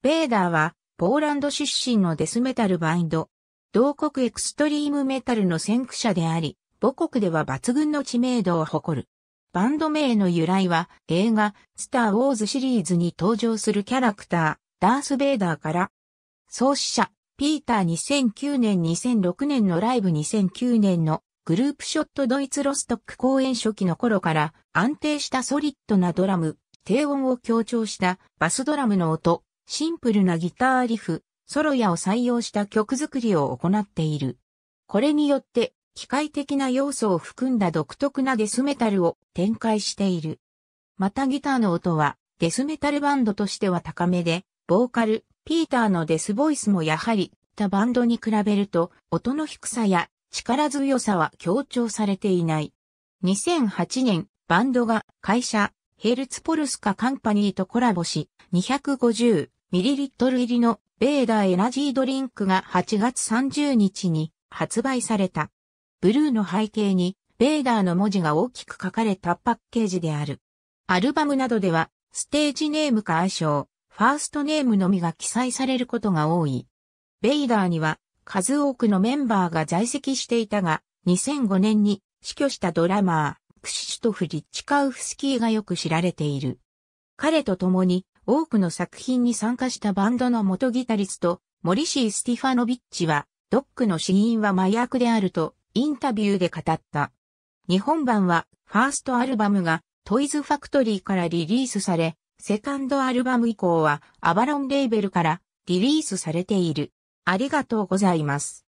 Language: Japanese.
ベーダーは、ポーランド出身のデスメタルバインド、同国エクストリームメタルの先駆者であり、母国では抜群の知名度を誇る。バンド名の由来は映画、スター・ウォーズシリーズに登場するキャラクター、ダース・ベーダーから、創始者、ピーター2009年2006年のライブ2009年のグループショットドイツロストック公演初期の頃から安定したソリッドなドラム、低音を強調したバスドラムの音、シンプルなギターリフ、ソロやを採用した曲作りを行っている。これによって、機械的な要素を含んだ独特なデスメタルを展開している。またギターの音は、デスメタルバンドとしては高めで、ボーカル、ピーターのデスボイスもやはり、他バンドに比べると、音の低さや力強さは強調されていない。2008年、バンドが会社、ヘルツポルスカカンパニーとコラボし、250ミリリットル入りのベーダーエナジードリンクが8月30日に発売された。ブルーの背景にベーダーの文字が大きく書かれたパッケージである。アルバムなどではステージネームか愛称、ファーストネームのみが記載されることが多い。ベイダーには数多くのメンバーが在籍していたが、2005年に死去したドラマー、クシシュトフ・リッチカウフスキーがよく知られている。彼と共に多くの作品に参加したバンドの元ギタリスト、モリシー・スティファノビッチは、ドックの死因は麻薬であると、インタビューで語った。日本版は、ファーストアルバムが、トイズファクトリーからリリースされ、セカンドアルバム以降は、アバロンレーベルから、リリースされている。ありがとうございます。